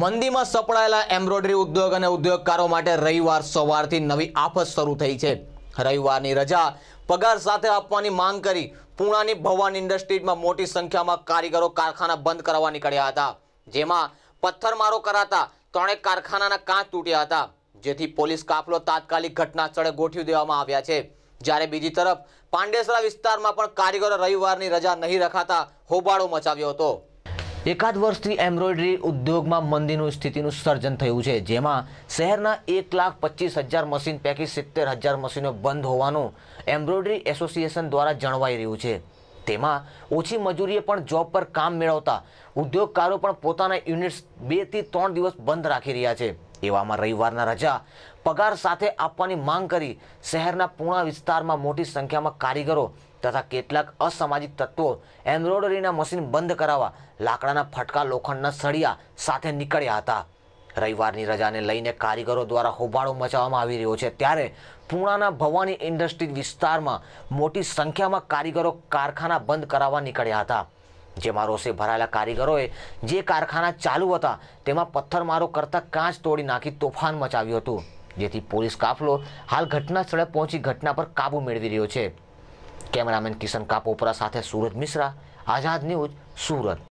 મંદીમાં સપડાયેલા embroidery ઉદ્યોગ અને ઉદ્યોગકારો માટે રવિવાર સવારથી નવી આફત શરૂ થઈ છે રવિવારની રજા પગાર સાથે આપવાની માંગ કરી પૂણાની ભવાન ઇન્ડસ્ટ્રીઝમાં મોટી સંખ્યામાં કારીગરો કારખાના બંધ કરવા નીકળ્યા હતા જેમાં પથ્થરમારો કરાતા ત્રણેક કારખાનાના કાંચ તૂટ્યા હતા જેથી પોલીસ કાફલો તાત્કાલિક ઘટનાસ્થળે ગોઠવી દેવામાં આવ્યા છે જ્યારે બીજી તરફ પાંડેસરા વિસ્તારમાં પણ કારીગરો રવિવારની રજા નહીં રખાતા હોબાળો મચાવ્યો હતો એકાદ વર્ષથી એમ્બ્રોઇડરી ઉદ્યોગમાં મંદીનું સ્થિતિનું સર્જન થયું છે જેમાં શહેરના એક લાખ પચીસ હજાર મશીન પૈકી સિત્તેર હજાર મશીનો બંધ હોવાનું એમ્બ્રોઇડરી એસોસિએશન દ્વારા જણવાઈ રહ્યું છે તેમાં ઓછી મજૂરીએ પણ જોબ પર કામ મેળવતા ઉદ્યોગકારો પણ પોતાના યુનિટ્સ બેથી ત્રણ દિવસ બંધ રાખી રહ્યા છે એવામાં રવિવારના રજા પગાર સાથે આપવાની માંગ કરી શહેરના પૂણા વિસ્તારમાં મોટી સંખ્યામાં કારીગરો તથા કેટલાક અસામાજિક તત્વો એમ્બ્રોઇડરીના મશીન બંધ કરાવવા લાકડાના ફટકા લોખંડના સળિયા સાથે નીકળ્યા હતા રવિવારની રજાને લઈને કારીગરો દ્વારા હોબાળો મચાવવામાં આવી રહ્યો છે ત્યારે પૂણાના ભવાની ઇન્ડસ્ટ્રી વિસ્તારમાં મોટી સંખ્યામાં કારીગરો કારખાના બંધ કરાવવા નીકળ્યા હતા જેમાં રોષે ભરાયેલા કારીગરોએ જે કારખાના ચાલુ હતા તેમાં પથ્થરમારો કરતા કાચ તોડી નાખી તોફાન મચાવ્યું હતું જેથી પોલીસ કાફલો હાલ ઘટના સ્થળે પહોંચી ઘટના પર કાબૂ મેળવી રહ્યો છે કેમેરામેન કિશન કાપોપરા સાથે સુરજ મિશ્રા આઝાદ ન્યૂઝ સુરત